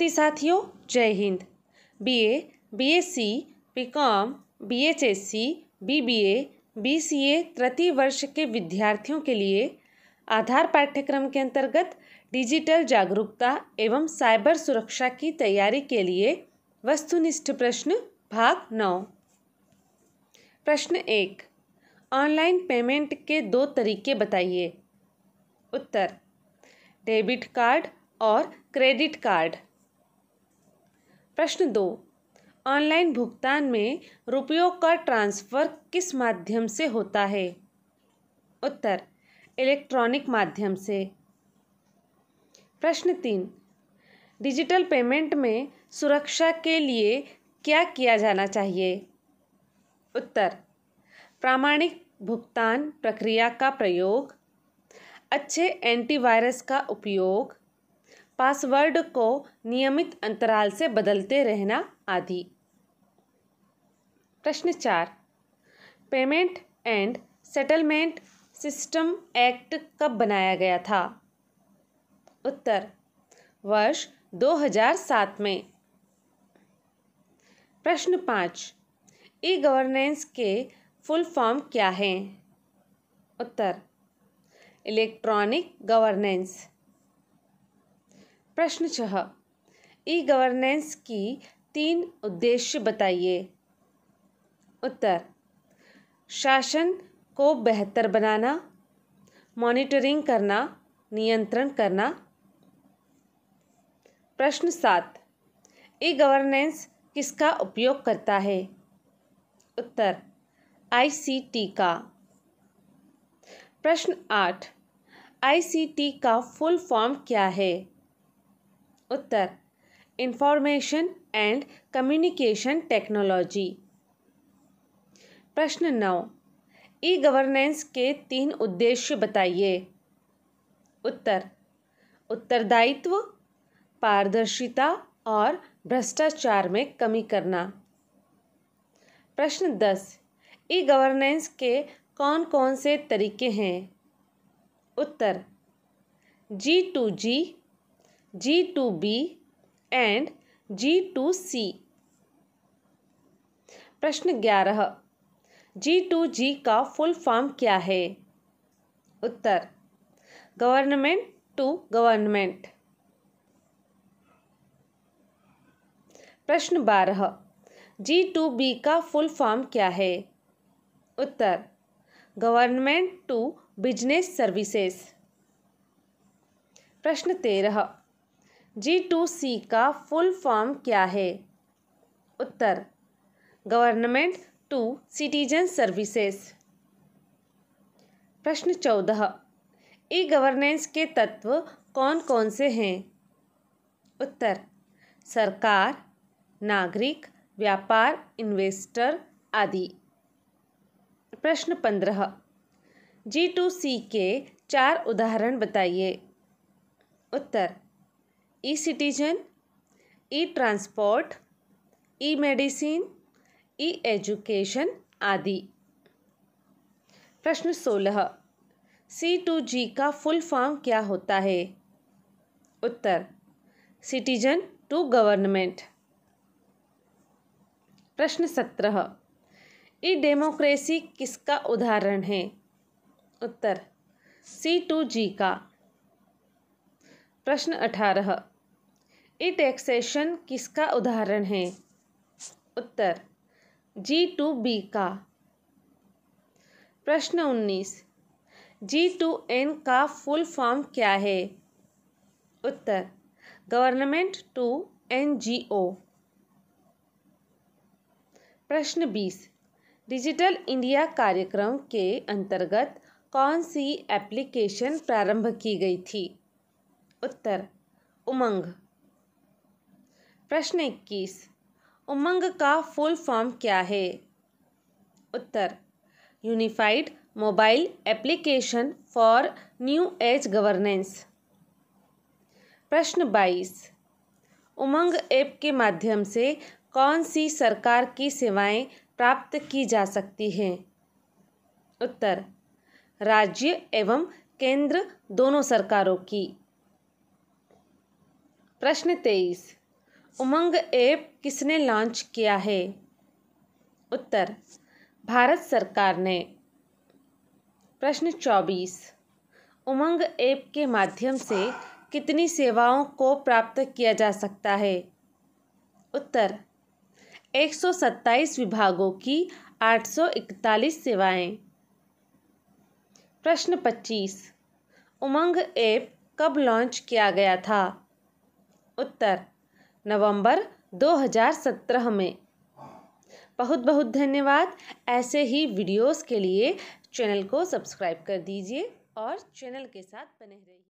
विद्यार्थी साथियों Jai Hind BA, BSc, BCom, बीएचएससी, बीबीए, बीसीए तृतीय वर्ष के विद्यार्थियों के लिए आधार पाठ्यक्रम के अंतर्गत डिजिटल जागरूकता एवं साइबर सुरक्षा की तैयारी के लिए वस्तुनिष्ठ प्रश्न भाग नौ प्रश्न एक ऑनलाइन पेमेंट के दो तरीके बताइए उत्तर डेबिट कार्ड और क्रेडिट कार्ड प्रश्न दो ऑनलाइन भुगतान में रुपयों का ट्रांसफ़र किस माध्यम से होता है उत्तर इलेक्ट्रॉनिक माध्यम से प्रश्न तीन डिजिटल पेमेंट में सुरक्षा के लिए क्या किया जाना चाहिए उत्तर प्रामाणिक भुगतान प्रक्रिया का प्रयोग अच्छे एंटीवायरस का उपयोग पासवर्ड को नियमित अंतराल से बदलते रहना आदि प्रश्न चार payment and settlement system act कब बनाया गया था उत्तर वर्ष 2007 में प्रश्न पाँच ई गवर्नेंस के फुल फॉर्म क्या हैं उत्तर इलेक्ट्रॉनिक गवर्नेंस प्रश्न छह ई गवर्नेंस की तीन उद्देश्य बताइए उत्तर शासन को बेहतर बनाना मॉनिटरिंग करना नियंत्रण करना प्रश्न सात ई गवर्नेंस किसका उपयोग करता है उत्तर आईसीटी का प्रश्न आठ आईसीटी का फुल फॉर्म क्या है उत्तर इंफॉर्मेशन एंड कम्युनिकेशन टेक्नोलॉजी प्रश्न नौ ई गवर्नेंस के तीन उद्देश्य बताइए उत्तर उत्तरदायित्व पारदर्शिता और भ्रष्टाचार में कमी करना प्रश्न दस ई गवर्नेंस के कौन कौन से तरीके हैं उत्तर G to G G to B and G to C प्रश्न ग्यारह जी टू जी का फुल फॉर्म क्या है उत्तर गवर्नमेंट टू गवर्नमेंट प्रश्न बारह जी टू बी का फुल फॉर्म क्या है उत्तर गवर्नमेंट टू बिजनेस सर्विसेज प्रश्न तेरह जी टू सी का फुल फॉर्म क्या है उत्तर गवर्नमेंट टू सिटीजन सर्विसेज प्रश्न चौदह ई गवर्नेंस के तत्व कौन कौन से हैं उत्तर सरकार नागरिक व्यापार इन्वेस्टर आदि प्रश्न पंद्रह जी टू सी के चार उदाहरण बताइए उत्तर e citizen e transport e medicine e education आदि प्रश्न सोलह सी टू जी का फुल फॉर्म क्या होता है उत्तर सिटीजन टू गवर्नमेंट प्रश्न सत्रह ई डेमोक्रेसी किसका उदाहरण है उत्तर सी टू जी का प्रश्न अठारह ई टैक्सेशन किसका उदाहरण है उत्तर जी टू बी का प्रश्न उन्नीस जी टू एन का फुल फॉर्म क्या है उत्तर government to N G O प्रश्न बीस डिजिटल इंडिया कार्यक्रम के अंतर्गत कौन सी एप्लीकेशन प्रारंभ की गई थी उत्तर उमंग प्रश्न इक्कीस उमंग का फुल फॉर्म क्या है उत्तर unified mobile application for new age governance प्रश्न बाईस उमंग ऐप के माध्यम से कौन सी सरकार की सेवाएं प्राप्त की जा सकती हैं उत्तर राज्य एवं केंद्र दोनों सरकारों की प्रश्न तेईस उमंग ऐप किसने लॉन्च किया है उत्तर भारत सरकार ने प्रश्न चौबीस उमंग ऐप के माध्यम से कितनी सेवाओं को प्राप्त किया जा सकता है उत्तर 127 विभागों की 841 सेवाएं प्रश्न 25 उमंग ऐप कब लॉन्च किया गया था उत्तर नवंबर 2017 में बहुत बहुत धन्यवाद ऐसे ही वीडियोस के लिए चैनल को सब्सक्राइब कर दीजिए और चैनल के साथ बने रहिए